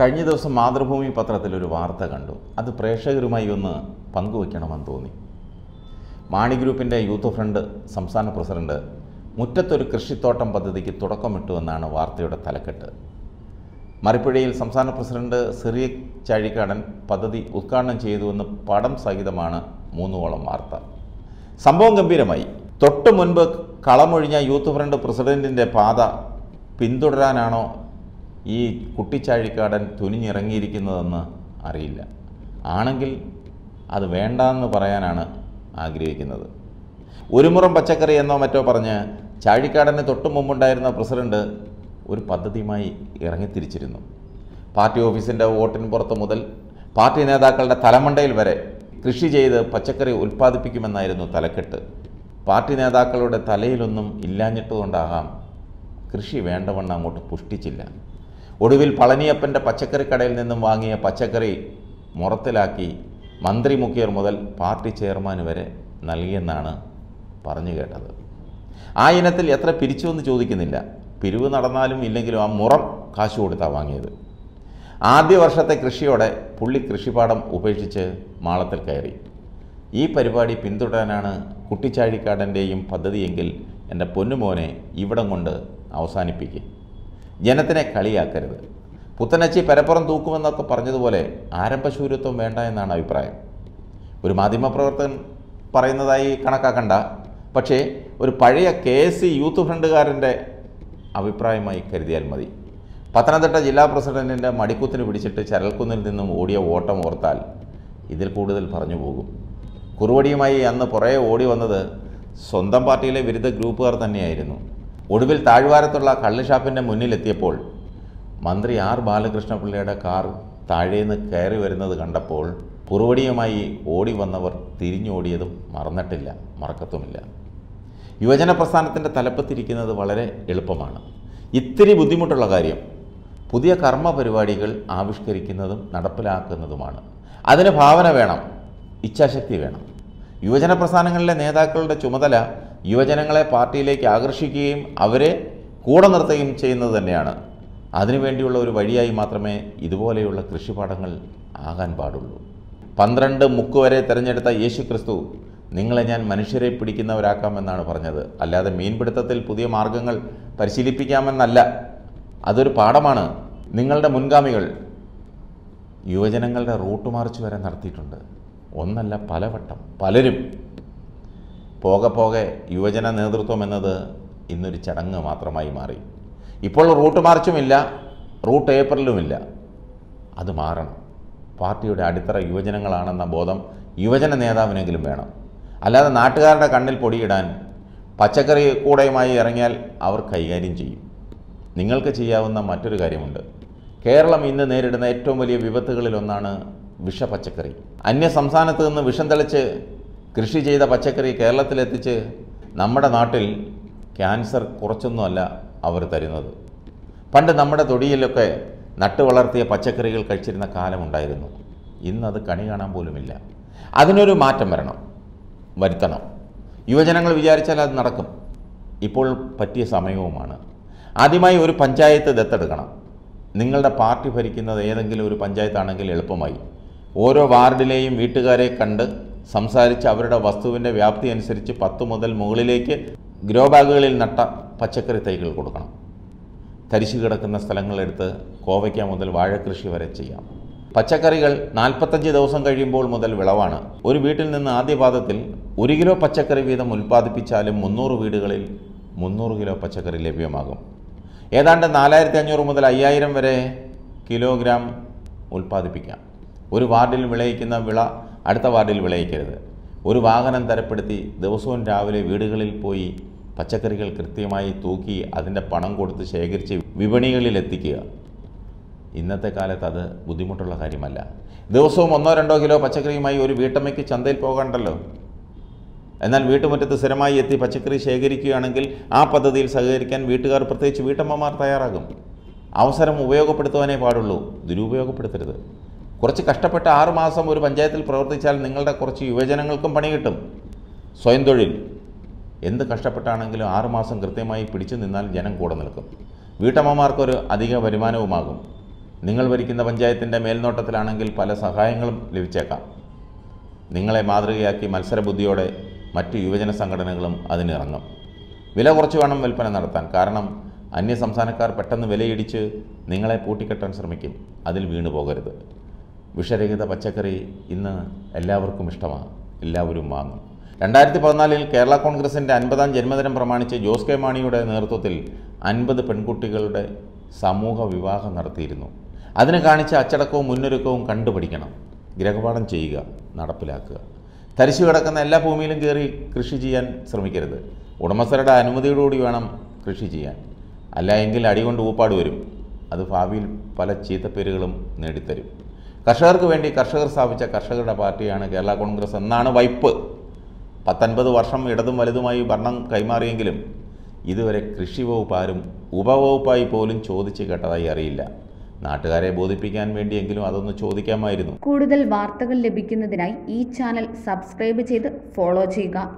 കഴിഞ്ഞ ദിവസം മാതൃഭൂമി പത്രത്തിലൊരു വാർത്ത കണ്ടു അത് പ്രേക്ഷകരുമായി ഒന്ന് പങ്കുവയ്ക്കണമെന്ന് തോന്നി മാണി ഗ്രൂപ്പിൻ്റെ യൂത്ത് ഫ്രണ്ട് സംസ്ഥാന പ്രസിഡന്റ് മുറ്റത്തൊരു കൃഷിത്തോട്ടം പദ്ധതിക്ക് തുടക്കമിട്ടുവെന്നാണ് വാർത്തയുടെ തലക്കെട്ട് മറിപ്പുഴയിൽ സംസ്ഥാന പ്രസിഡന്റ് സിറിയ ചാഴിക്കാടൻ പദ്ധതി ഉദ്ഘാടനം ചെയ്തുവെന്ന് പടം സഹിതമാണ് മൂന്നുവോളം വാർത്ത സംഭവം ഗംഭീരമായി തൊട്ടു മുൻപ് കളമൊഴിഞ്ഞ യൂത്ത് ഫ്രണ്ട് പ്രസിഡന്റിൻ്റെ പാത പിന്തുടരാനാണോ ഈ കുട്ടിച്ചാഴിക്കാടൻ തുനിഞ്ഞിറങ്ങിയിരിക്കുന്നതെന്ന് അറിയില്ല ആണെങ്കിൽ അത് എന്ന് പറയാനാണ് ആഗ്രഹിക്കുന്നത് ഒരു പച്ചക്കറി എന്നോ മറ്റോ പറഞ്ഞ് ചാഴിക്കാടന് തൊട്ടു മുമ്പുണ്ടായിരുന്ന പ്രസിഡന്റ് ഒരു പദ്ധതിയുമായി ഇറങ്ങിത്തിരിച്ചിരുന്നു പാർട്ടി ഓഫീസിൻ്റെ വോട്ടിന് പുറത്ത് മുതൽ പാർട്ടി നേതാക്കളുടെ തലമണ്ടയിൽ വരെ കൃഷി ചെയ്ത് പച്ചക്കറി ഉൽപ്പാദിപ്പിക്കുമെന്നായിരുന്നു തലക്കെട്ട് പാർട്ടി നേതാക്കളുടെ തലയിലൊന്നും ഇല്ലാഞ്ഞിട്ടുകൊണ്ടാകാം കൃഷി വേണ്ടവണ്ണം അങ്ങോട്ട് പുഷ്ടിച്ചില്ല ഒടുവിൽ പളനിയപ്പൻ്റെ പച്ചക്കറിക്കടയിൽ നിന്നും വാങ്ങിയ പച്ചക്കറി മുറത്തിലാക്കി മന്ത്രി മുഖ്യർ മുതൽ പാർട്ടി ചെയർമാൻ വരെ നൽകിയെന്നാണ് പറഞ്ഞു കേട്ടത് ആ ഇനത്തിൽ എത്ര പിരിച്ചു എന്ന് ചോദിക്കുന്നില്ല പിരിവ് നടന്നാലും ഇല്ലെങ്കിലും ആ മുറം കാശു കൊടുത്താണ് വാങ്ങിയത് ആദ്യ വർഷത്തെ കൃഷിയോടെ പുള്ളി കൃഷിപാഠം ഉപേക്ഷിച്ച് മാളത്തിൽ കയറി ഈ പരിപാടി പിന്തുടരാനാണ് കുട്ടിച്ചാഴിക്കാടൻ്റെയും പദ്ധതിയെങ്കിൽ എൻ്റെ പൊന്നുമോനെ ഇവിടം കൊണ്ട് അവസാനിപ്പിക്കും ജനത്തിനെ കളിയാക്കരുത് പുത്തനച്ചി പരപ്പുറം തൂക്കുമെന്നൊക്കെ പറഞ്ഞതുപോലെ ആരംഭശൂര്യത്വം വേണ്ട എന്നാണ് അഭിപ്രായം ഒരു മാധ്യമപ്രവർത്തകൻ പറയുന്നതായി കണക്കാക്കണ്ട പക്ഷേ ഒരു പഴയ കെ എസ് സി യൂത്ത് ഫ്രണ്ടുകാരൻ്റെ അഭിപ്രായമായി കരുതിയാൽ മതി പത്തനംതിട്ട ജില്ലാ പ്രസിഡന്റിൻ്റെ മടിക്കുത്തിന് പിടിച്ചിട്ട് ചരൽക്കുന്നിൽ നിന്നും ഓടിയ ഓട്ടം ഓർത്താൽ ഇതിൽ കൂടുതൽ പറഞ്ഞു പോകും കുറുവടിയുമായി അന്ന് പുറകെ ഓടി വന്നത് സ്വന്തം പാർട്ടിയിലെ വിരുദ്ധ ഗ്രൂപ്പുകാർ തന്നെയായിരുന്നു ഒടുവിൽ താഴ്വാരത്തുള്ള കള്ളിഷാപ്പിൻ്റെ മുന്നിലെത്തിയപ്പോൾ മന്ത്രി ആർ ബാലകൃഷ്ണപിള്ളയുടെ കാർ താഴേന്ന് കയറി വരുന്നത് കണ്ടപ്പോൾ പുറവടിയുമായി ഓടി വന്നവർ തിരിഞ്ഞോടിയതും മറന്നിട്ടില്ല മറക്കത്തുമില്ല യുവജന പ്രസ്ഥാനത്തിൻ്റെ തലപ്പത്തിരിക്കുന്നത് വളരെ എളുപ്പമാണ് ഇത്തിരി ബുദ്ധിമുട്ടുള്ള കാര്യം പുതിയ കർമ്മ പരിപാടികൾ ആവിഷ്കരിക്കുന്നതും നടപ്പിലാക്കുന്നതുമാണ് അതിന് ഭാവന വേണം ഇച്ഛാശക്തി വേണം യുവജന പ്രസ്ഥാനങ്ങളിലെ നേതാക്കളുടെ ചുമതല യുവജനങ്ങളെ പാർട്ടിയിലേക്ക് ആകർഷിക്കുകയും അവരെ കൂടെ നിർത്തുകയും ചെയ്യുന്നത് തന്നെയാണ് അതിനുവേണ്ടിയുള്ള ഒരു വഴിയായി മാത്രമേ ഇതുപോലെയുള്ള കൃഷിപാഠങ്ങൾ ആകാൻ പാടുള്ളൂ പന്ത്രണ്ട് മുക്ക് വരെ തിരഞ്ഞെടുത്ത യേശു ക്രിസ്തു നിങ്ങളെ ഞാൻ മനുഷ്യരെ പിടിക്കുന്നവരാക്കാമെന്നാണ് പറഞ്ഞത് അല്ലാതെ മീൻപിടുത്തത്തിൽ പുതിയ മാർഗങ്ങൾ പരിശീലിപ്പിക്കാമെന്നല്ല അതൊരു പാഠമാണ് നിങ്ങളുടെ മുൻഗാമികൾ യുവജനങ്ങളുടെ റൂട്ട് മാർച്ച് വരെ നടത്തിയിട്ടുണ്ട് ഒന്നല്ല പലവട്ടം പലരും പോകെ പോകെ യുവജന നേതൃത്വം എന്നത് ഇന്നൊരു ചടങ്ങ് മാത്രമായി മാറി ഇപ്പോൾ റൂട്ട് മാർച്ചുമില്ല റൂട്ട് ഏപ്രിലുമില്ല അത് മാറണം പാർട്ടിയുടെ അടിത്തറ യുവജനങ്ങളാണെന്ന ബോധം യുവജന നേതാവിനെങ്കിലും വേണം അല്ലാതെ നാട്ടുകാരുടെ കണ്ണിൽ പൊടിയിടാൻ പച്ചക്കറി കൂടെയുമായി ഇറങ്ങിയാൽ അവർ കൈകാര്യം ചെയ്യും നിങ്ങൾക്ക് ചെയ്യാവുന്ന മറ്റൊരു കാര്യമുണ്ട് കേരളം ഇന്ന് നേരിടുന്ന ഏറ്റവും വലിയ വിപത്തുകളിലൊന്നാണ് വിഷപച്ചക്കറി അന്യ സംസ്ഥാനത്ത് നിന്ന് വിഷം തെളിച്ച് കൃഷി ചെയ്ത പച്ചക്കറി കേരളത്തിലെത്തിച്ച് നമ്മുടെ നാട്ടിൽ ക്യാൻസർ കുറച്ചൊന്നുമല്ല അവർ തരുന്നത് പണ്ട് നമ്മുടെ തൊടിയിലൊക്കെ നട്ടു വളർത്തിയ പച്ചക്കറികൾ കഴിച്ചിരുന്ന കാലമുണ്ടായിരുന്നു ഇന്നത് കണി കാണാൻ പോലുമില്ല അതിനൊരു മാറ്റം വരണം വരുത്തണം യുവജനങ്ങൾ വിചാരിച്ചാൽ അത് നടക്കും ഇപ്പോൾ പറ്റിയ സമയവുമാണ് ആദ്യമായി ഒരു പഞ്ചായത്ത് ദത്തെടുക്കണം നിങ്ങളുടെ പാർട്ടി ഭരിക്കുന്നത് ഏതെങ്കിലും ഒരു പഞ്ചായത്താണെങ്കിൽ എളുപ്പമായി ഓരോ വാർഡിലെയും വീട്ടുകാരെ കണ്ട് സംസാരിച്ച് അവരുടെ വസ്തുവിൻ്റെ വ്യാപ്തി അനുസരിച്ച് പത്ത് മുതൽ മുകളിലേക്ക് ഗ്രോ ബാഗുകളിൽ നട്ട പച്ചക്കറി തൈകൾ കൊടുക്കണം തരിശു കിടക്കുന്ന സ്ഥലങ്ങളെടുത്ത് കോവയ്ക്ക മുതൽ വാഴക്കൃഷി വരെ ചെയ്യാം പച്ചക്കറികൾ നാൽപ്പത്തഞ്ച് ദിവസം കഴിയുമ്പോൾ മുതൽ വിളവാണ് ഒരു വീട്ടിൽ നിന്ന് ആദ്യ പാദത്തിൽ ഒരു കിലോ പച്ചക്കറി വീതം ഉൽപ്പാദിപ്പിച്ചാലും മുന്നൂറ് വീടുകളിൽ മുന്നൂറ് കിലോ പച്ചക്കറി ലഭ്യമാകും ഏതാണ്ട് നാലായിരത്തി അഞ്ഞൂറ് മുതൽ അയ്യായിരം വരെ കിലോഗ്രാം ഉൽപ്പാദിപ്പിക്കാം ഒരു വാർഡിൽ വിളയിക്കുന്ന വിള അടുത്ത വാർഡിൽ വിളയിക്കരുത് ഒരു വാഹനം തരപ്പെടുത്തി ദിവസവും രാവിലെ വീടുകളിൽ പോയി പച്ചക്കറികൾ കൃത്യമായി തൂക്കി അതിൻ്റെ പണം കൊടുത്ത് ശേഖരിച്ച് വിപണികളിൽ എത്തിക്കുക ഇന്നത്തെ കാലത്ത് അത് ബുദ്ധിമുട്ടുള്ള കാര്യമല്ല ദിവസവും ഒന്നോ രണ്ടോ കിലോ പച്ചക്കറിയുമായി ഒരു വീട്ടമ്മയ്ക്ക് ചന്തയിൽ പോകണ്ടല്ലോ എന്നാൽ വീട്ടുമുറ്റത്ത് സ്ഥിരമായി എത്തി പച്ചക്കറി ശേഖരിക്കുകയാണെങ്കിൽ ആ പദ്ധതിയിൽ സഹകരിക്കാൻ വീട്ടുകാർ പ്രത്യേകിച്ച് വീട്ടമ്മമാർ തയ്യാറാകും അവസരം ഉപയോഗപ്പെടുത്തുവാനേ പാടുള്ളൂ ദുരുപയോഗപ്പെടുത്തരുത് കുറച്ച് കഷ്ടപ്പെട്ട് ആറുമാസം ഒരു പഞ്ചായത്തിൽ പ്രവർത്തിച്ചാൽ നിങ്ങളുടെ കുറച്ച് യുവജനങ്ങൾക്കും പണി കിട്ടും സ്വയം തൊഴിൽ എന്ത് കഷ്ടപ്പെട്ടാണെങ്കിലും ആറുമാസം കൃത്യമായി പിടിച്ചു നിന്നാൽ ജനം കൂടെ നിൽക്കും വീട്ടമ്മമാർക്കൊരു അധിക വരുമാനവുമാകും നിങ്ങൾ ഭരിക്കുന്ന പഞ്ചായത്തിൻ്റെ മേൽനോട്ടത്തിലാണെങ്കിൽ പല സഹായങ്ങളും ലഭിച്ചേക്കാം നിങ്ങളെ മാതൃകയാക്കി മത്സരബുദ്ധിയോടെ മറ്റ് യുവജന സംഘടനകളും അതിനിറങ്ങും വില കുറച്ച് വേണം വിൽപ്പന നടത്താൻ കാരണം അന്യ സംസ്ഥാനക്കാർ പെട്ടെന്ന് വിലയിടിച്ച് നിങ്ങളെ പൂട്ടിക്കെട്ടാൻ ശ്രമിക്കും അതിൽ വീണുപോകരുത് പോകരുത് വിഷരഹിത പച്ചക്കറി ഇന്ന് എല്ലാവർക്കും ഇഷ്ടമാണ് എല്ലാവരും വാങ്ങും രണ്ടായിരത്തി പതിനാലിൽ കേരള കോൺഗ്രസിൻ്റെ അൻപതാം ജന്മദിനം പ്രമാണിച്ച് ജോസ് കെ മാണിയുടെ നേതൃത്വത്തിൽ അൻപത് പെൺകുട്ടികളുടെ സമൂഹ വിവാഹം നടത്തിയിരുന്നു അതിന് കാണിച്ച അച്ചടക്കവും മുന്നൊരുക്കവും കണ്ടുപിടിക്കണം ഗ്രഹപാഠം ചെയ്യുക നടപ്പിലാക്കുക തരിശു കിടക്കുന്ന എല്ലാ ഭൂമിയിലും കയറി കൃഷി ചെയ്യാൻ ശ്രമിക്കരുത് ഉടമസ്ഥരുടെ അനുമതിയോടുകൂടി വേണം കൃഷി ചെയ്യാൻ അല്ല എങ്കിൽ അടികൊണ്ട് ഊപ്പാട് വരും അത് ഭാവിയിൽ പല ചീത്തപ്പേരുകളും നേടിത്തരും കർഷകർക്ക് വേണ്ടി കർഷകർ സ്ഥാപിച്ച കർഷകരുടെ പാർട്ടിയാണ് കേരള കോൺഗ്രസ് എന്നാണ് വൈപ്പ് പത്തൊൻപത് വർഷം ഇടതും വലുതുമായി ഭരണം കൈമാറിയെങ്കിലും ഇതുവരെ കൃഷി വകുപ്പ് ആരും ഉപവകുപ്പായി പോലും ചോദിച്ചു കേട്ടതായി അറിയില്ല നാട്ടുകാരെ ബോധിപ്പിക്കാൻ വേണ്ടിയെങ്കിലും അതൊന്ന് ചോദിക്കാമായിരുന്നു കൂടുതൽ വാർത്തകൾ ലഭിക്കുന്നതിനായി ഈ ചാനൽ സബ്സ്ക്രൈബ് ചെയ്ത് ഫോളോ ചെയ്യുക